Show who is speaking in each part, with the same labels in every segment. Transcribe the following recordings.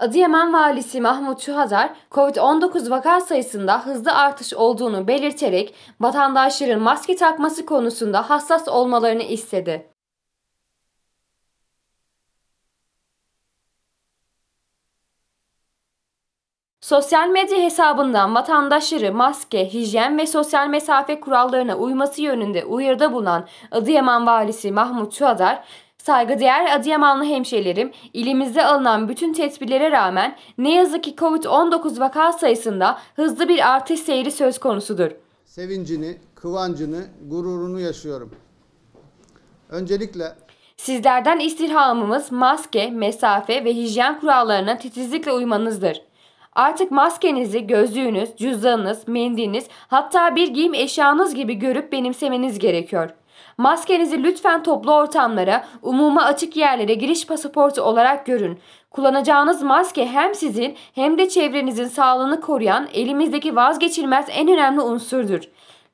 Speaker 1: Adıyaman Valisi Mahmut Çuhazar, COVID-19 vaka sayısında hızlı artış olduğunu belirterek vatandaşların maske takması konusunda hassas olmalarını istedi. Sosyal medya hesabından vatandaşları maske, hijyen ve sosyal mesafe kurallarına uyması yönünde uyarıda bulunan Adıyaman Valisi Mahmut Çuhazar, Saygıdeğer Adıyamanlı hemşehrilerim, ilimizde alınan bütün tedbirlere rağmen ne yazık ki COVID-19 vaka sayısında hızlı bir artış seyri söz konusudur.
Speaker 2: Sevincini, kıvancını, gururunu yaşıyorum. Öncelikle
Speaker 1: Sizlerden istirhamımız maske, mesafe ve hijyen kurallarına titizlikle uymanızdır. Artık maskenizi, gözlüğünüz, cüzdanınız, mendiniz, hatta bir giyim eşyanız gibi görüp benimsemeniz gerekiyor. Maskenizi lütfen toplu ortamlara, umuma açık yerlere giriş pasaportu olarak görün. Kullanacağınız maske hem sizin hem de çevrenizin sağlığını koruyan elimizdeki vazgeçilmez en önemli unsurdur.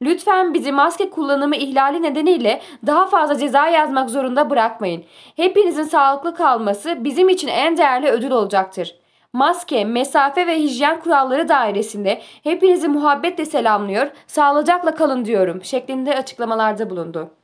Speaker 1: Lütfen bizi maske kullanımı ihlali nedeniyle daha fazla ceza yazmak zorunda bırakmayın. Hepinizin sağlıklı kalması bizim için en değerli ödül olacaktır maske, mesafe ve hijyen kuralları dairesinde hepinizi muhabbetle selamlıyor, sağlıcakla
Speaker 2: kalın diyorum şeklinde açıklamalarda bulundu.